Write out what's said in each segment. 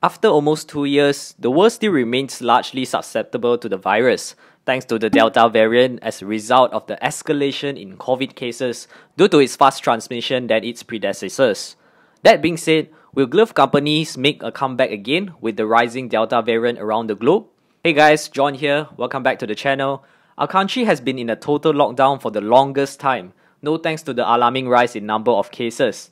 After almost two years, the world still remains largely susceptible to the virus, thanks to the Delta variant as a result of the escalation in COVID cases due to its fast transmission than its predecessors. That being said, will glove companies make a comeback again with the rising Delta variant around the globe? Hey guys, John here, welcome back to the channel. Our country has been in a total lockdown for the longest time, no thanks to the alarming rise in number of cases.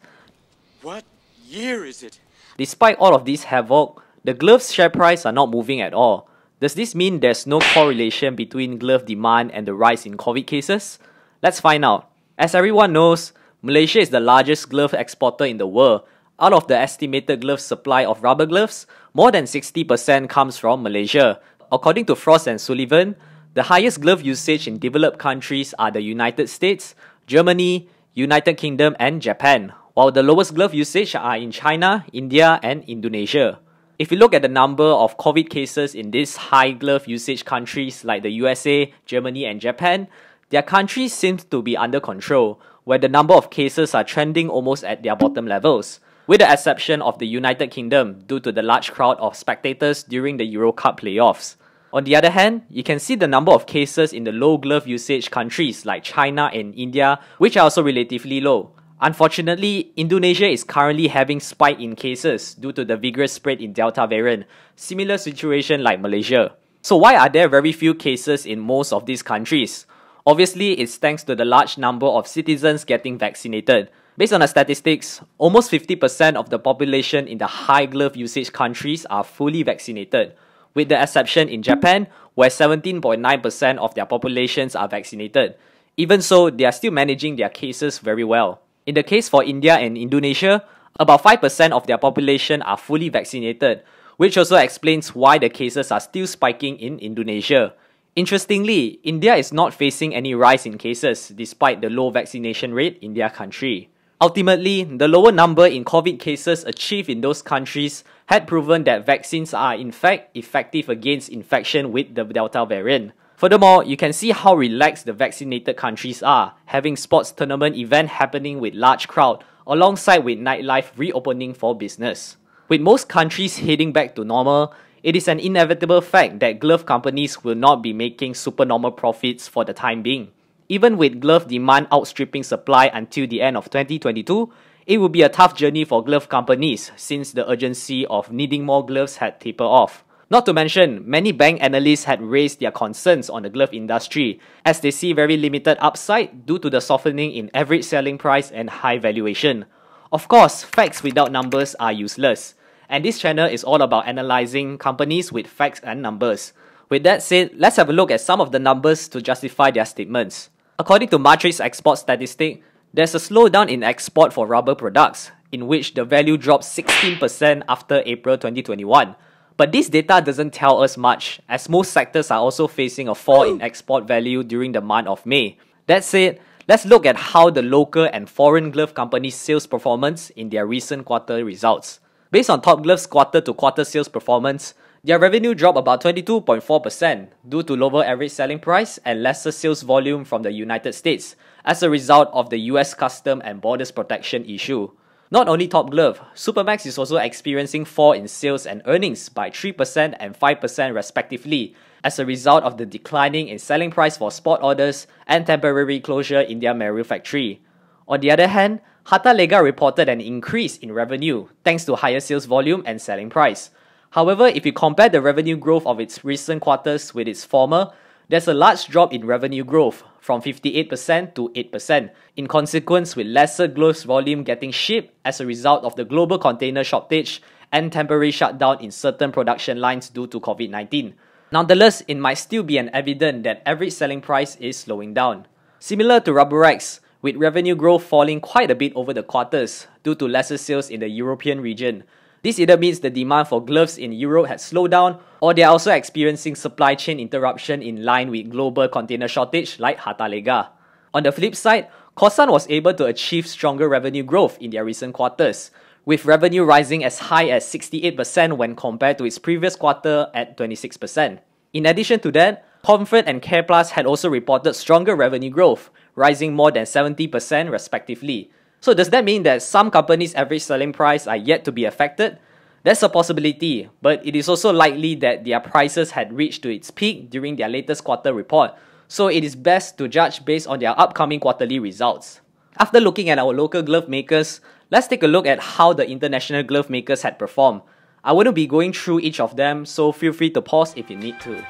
What year is it? Despite all of this havoc, the glove's share price are not moving at all. Does this mean there's no correlation between glove demand and the rise in COVID cases? Let's find out. As everyone knows, Malaysia is the largest glove exporter in the world. Out of the estimated glove supply of rubber gloves, more than 60% comes from Malaysia. According to Frost and Sullivan, the highest glove usage in developed countries are the United States, Germany, United Kingdom, and Japan, while the lowest glove usage are in China, India, and Indonesia. If you look at the number of COVID cases in these high glove usage countries like the USA, Germany, and Japan, their countries seem to be under control, where the number of cases are trending almost at their bottom levels, with the exception of the United Kingdom due to the large crowd of spectators during the Euro Cup playoffs. On the other hand, you can see the number of cases in the low glove usage countries like China and India, which are also relatively low, Unfortunately, Indonesia is currently having spike in cases due to the vigorous spread in Delta variant, similar situation like Malaysia. So why are there very few cases in most of these countries? Obviously, it's thanks to the large number of citizens getting vaccinated. Based on the statistics, almost 50% of the population in the high glove usage countries are fully vaccinated, with the exception in Japan, where 17.9% of their populations are vaccinated. Even so, they are still managing their cases very well. In the case for India and Indonesia, about 5% of their population are fully vaccinated, which also explains why the cases are still spiking in Indonesia. Interestingly, India is not facing any rise in cases despite the low vaccination rate in their country. Ultimately, the lower number in COVID cases achieved in those countries had proven that vaccines are in fact effective against infection with the Delta variant. Furthermore, you can see how relaxed the vaccinated countries are, having sports tournament event happening with large crowd, alongside with nightlife reopening for business. With most countries heading back to normal, it is an inevitable fact that glove companies will not be making supernormal profits for the time being. Even with glove demand outstripping supply until the end of 2022, it will be a tough journey for glove companies since the urgency of needing more gloves had tapered off. Not to mention, many bank analysts had raised their concerns on the glove industry, as they see very limited upside due to the softening in average selling price and high valuation. Of course, facts without numbers are useless, and this channel is all about analyzing companies with facts and numbers. With that said, let's have a look at some of the numbers to justify their statements. According to Matrix Export Statistic, there's a slowdown in export for rubber products, in which the value dropped 16% after April 2021. But this data doesn't tell us much, as most sectors are also facing a fall in oh. export value during the month of May. That said, let's look at how the local and foreign glove companies' sales performance in their recent quarter results. Based on Top Glove's quarter to quarter sales performance, their revenue dropped about 22.4% due to lower average selling price and lesser sales volume from the United States as a result of the US Custom and Borders Protection issue. Not only Top Glove, Supermax is also experiencing fall in sales and earnings by 3% and 5% respectively as a result of the declining in selling price for spot orders and temporary closure in their Meru factory. On the other hand, Hatalega Lega reported an increase in revenue thanks to higher sales volume and selling price. However, if you compare the revenue growth of its recent quarters with its former, there's a large drop in revenue growth, from 58% to 8%, in consequence with lesser gloves volume getting shipped as a result of the global container shortage and temporary shutdown in certain production lines due to COVID-19. Nonetheless, it might still be an evidence that average selling price is slowing down. Similar to Rubberex, with revenue growth falling quite a bit over the quarters due to lesser sales in the European region, this either means the demand for gloves in Europe has slowed down, or they are also experiencing supply chain interruption in line with global container shortage like Hatalega. On the flip side, Kosan was able to achieve stronger revenue growth in their recent quarters, with revenue rising as high as 68% when compared to its previous quarter at 26%. In addition to that, Comfort and CarePlus had also reported stronger revenue growth, rising more than 70% respectively, so does that mean that some companies' average selling price are yet to be affected? That's a possibility, but it is also likely that their prices had reached to its peak during their latest quarter report, so it is best to judge based on their upcoming quarterly results. After looking at our local glove makers, let's take a look at how the international glove makers had performed. I wouldn't be going through each of them, so feel free to pause if you need to.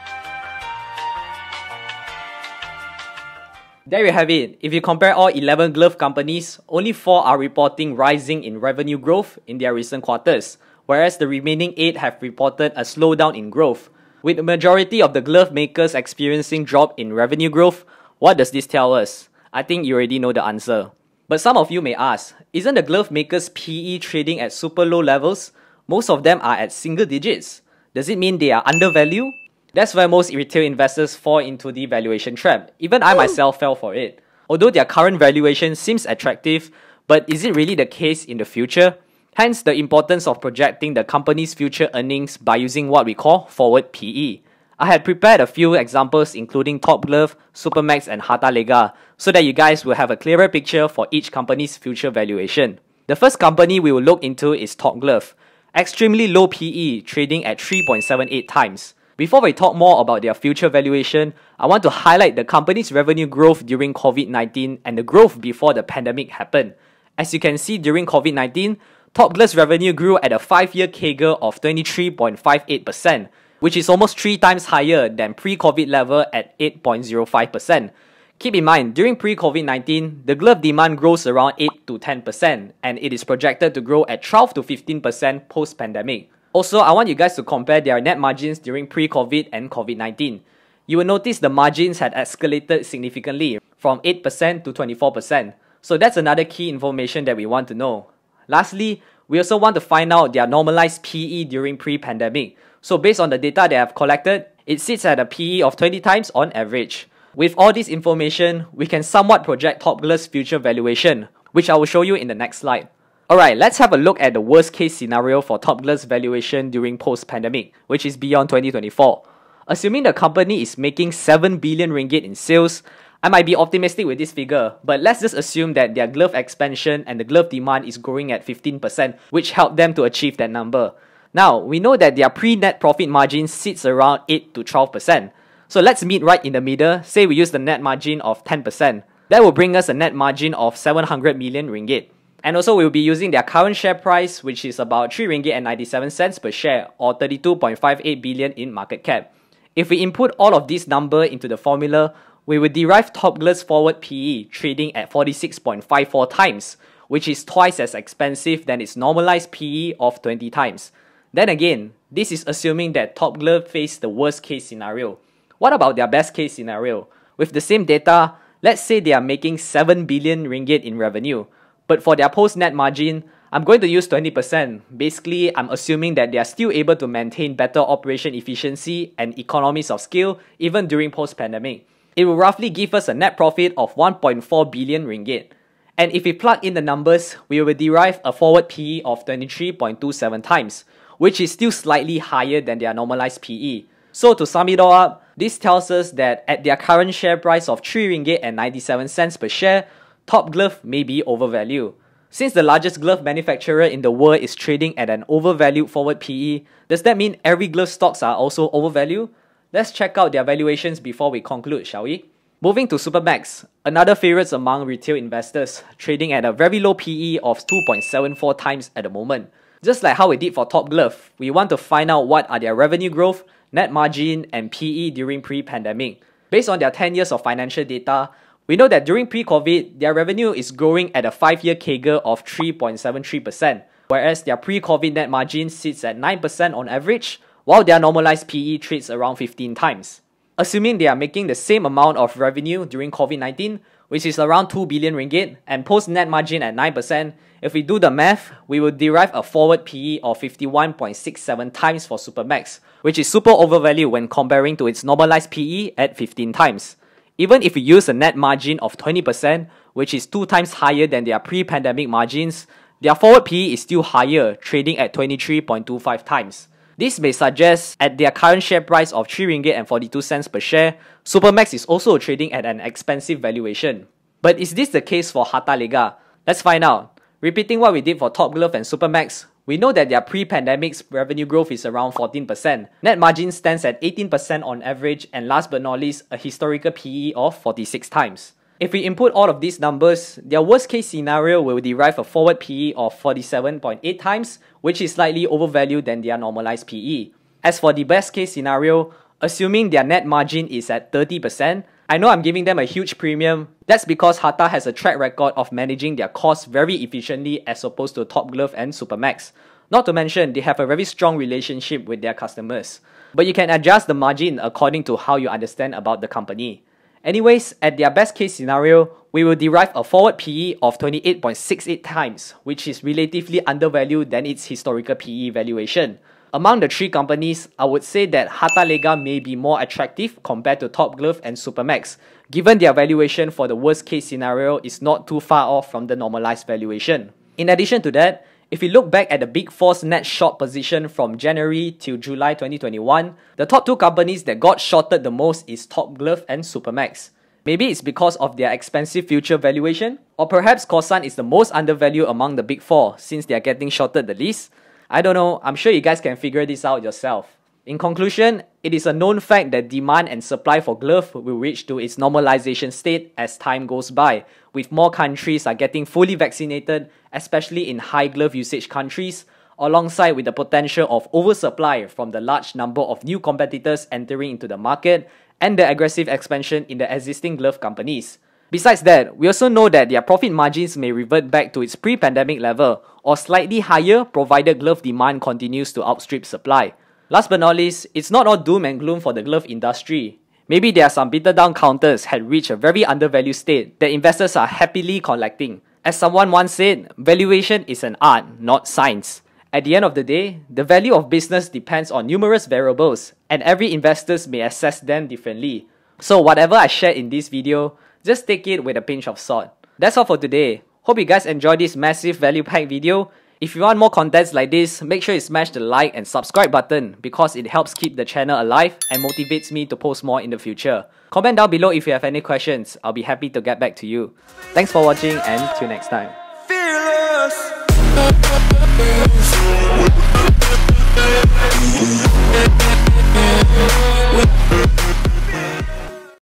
There you have it. If you compare all 11 glove companies, only 4 are reporting rising in revenue growth in their recent quarters, whereas the remaining 8 have reported a slowdown in growth. With the majority of the glove makers experiencing drop in revenue growth, what does this tell us? I think you already know the answer. But some of you may ask, isn't the glove makers PE trading at super low levels? Most of them are at single digits. Does it mean they are undervalued? That's where most retail investors fall into the valuation trap. Even I myself fell for it. Although their current valuation seems attractive, but is it really the case in the future? Hence the importance of projecting the company's future earnings by using what we call forward PE. I had prepared a few examples including Top Glove, Supermax and Hata Lega so that you guys will have a clearer picture for each company's future valuation. The first company we will look into is Top Glove. Extremely low PE trading at 3.78 times. Before we talk more about their future valuation, I want to highlight the company's revenue growth during COVID 19 and the growth before the pandemic happened. As you can see during COVID 19, Topless revenue grew at a 5 year CAGR of 23.58%, which is almost 3 times higher than pre COVID level at 8.05%. Keep in mind, during pre COVID 19, the glove demand grows around 8 to 10%, and it is projected to grow at 12 to 15% post pandemic. Also, I want you guys to compare their net margins during pre-COVID and COVID-19. You will notice the margins had escalated significantly from 8% to 24%. So that's another key information that we want to know. Lastly, we also want to find out their normalized PE during pre-pandemic. So based on the data they have collected, it sits at a PE of 20 times on average. With all this information, we can somewhat project Topgler's future valuation, which I will show you in the next slide. Alright, let's have a look at the worst case scenario for Glove's valuation during post pandemic, which is beyond 2024. Assuming the company is making 7 billion ringgit in sales, I might be optimistic with this figure, but let's just assume that their glove expansion and the glove demand is growing at 15%, which helped them to achieve that number. Now, we know that their pre net profit margin sits around 8 to 12%. So let's meet right in the middle, say we use the net margin of 10%. That will bring us a net margin of 700 million ringgit. And also we'll be using their current share price, which is about 3 ringgit and 97 cents per share or 32.58 billion in market cap. If we input all of these numbers into the formula, we will derive Topgler's forward PE trading at 46.54 times, which is twice as expensive than its normalized PE of 20 times. Then again, this is assuming that Topgler faced the worst case scenario. What about their best case scenario? With the same data, let's say they are making 7 billion ringgit in revenue. But for their post net margin, I'm going to use 20%. Basically, I'm assuming that they are still able to maintain better operation efficiency and economies of scale even during post-pandemic. It will roughly give us a net profit of 1.4 billion ringgit. And if we plug in the numbers, we will derive a forward PE of 23.27 times, which is still slightly higher than their normalized PE. So to sum it all up, this tells us that at their current share price of 3 ringgit and 97 cents per share, Top Glove may be overvalued. Since the largest glove manufacturer in the world is trading at an overvalued forward PE, does that mean every glove stocks are also overvalued? Let's check out their valuations before we conclude, shall we? Moving to Supermax, another favorite among retail investors, trading at a very low PE of 2.74 times at the moment. Just like how we did for Top Glove, we want to find out what are their revenue growth, net margin, and PE during pre-pandemic. Based on their 10 years of financial data, we know that during pre-COVID, their revenue is growing at a 5-year CAGR of 3.73%, whereas their pre-COVID net margin sits at 9% on average, while their normalized PE trades around 15 times. Assuming they are making the same amount of revenue during COVID-19, which is around 2 billion ringgit, and post net margin at 9%, if we do the math, we will derive a forward PE of 51.67 times for Supermax, which is super overvalued when comparing to its normalized PE at 15 times. Even if we use a net margin of 20%, which is two times higher than their pre-pandemic margins, their forward PE is still higher, trading at 23.25 times. This may suggest at their current share price of 3 ringgit and 42 cents per share, Supermax is also trading at an expensive valuation. But is this the case for Hatta Lega? Let's find out. Repeating what we did for Top Glove and Supermax, we know that their pre-pandemic revenue growth is around 14%. Net margin stands at 18% on average and last but not least, a historical PE of 46 times. If we input all of these numbers, their worst case scenario will derive a forward PE of 47.8 times, which is slightly overvalued than their normalized PE. As for the best case scenario, assuming their net margin is at 30%, I know I'm giving them a huge premium. That's because Hata has a track record of managing their costs very efficiently as opposed to Top Glove and Supermax. Not to mention, they have a very strong relationship with their customers. But you can adjust the margin according to how you understand about the company. Anyways, at their best case scenario, we will derive a forward PE of 28.68 times, which is relatively undervalued than its historical PE valuation. Among the three companies, I would say that Hatalega Lega may be more attractive compared to Top Glove and Supermax, given their valuation for the worst case scenario is not too far off from the normalized valuation. In addition to that, if we look back at the Big Four's net short position from January till July 2021, the top two companies that got shorted the most is Top Glove and Supermax. Maybe it's because of their expensive future valuation, or perhaps Corsan is the most undervalued among the Big Four since they are getting shorted the least, I don't know, I'm sure you guys can figure this out yourself. In conclusion, it is a known fact that demand and supply for glove will reach to its normalization state as time goes by, with more countries are getting fully vaccinated, especially in high glove usage countries, alongside with the potential of oversupply from the large number of new competitors entering into the market and the aggressive expansion in the existing glove companies. Besides that, we also know that their profit margins may revert back to its pre-pandemic level or slightly higher provided glove demand continues to outstrip supply. Last but not least, it's not all doom and gloom for the glove industry. Maybe there are some bitter down counters had reached a very undervalued state that investors are happily collecting. As someone once said, valuation is an art, not science. At the end of the day, the value of business depends on numerous variables, and every investor may assess them differently. So whatever I share in this video, just take it with a pinch of salt. That's all for today. Hope you guys enjoyed this massive value pack video. If you want more contents like this, make sure you smash the like and subscribe button because it helps keep the channel alive and motivates me to post more in the future. Comment down below if you have any questions, I'll be happy to get back to you. Thanks for watching and till next time. Fearless.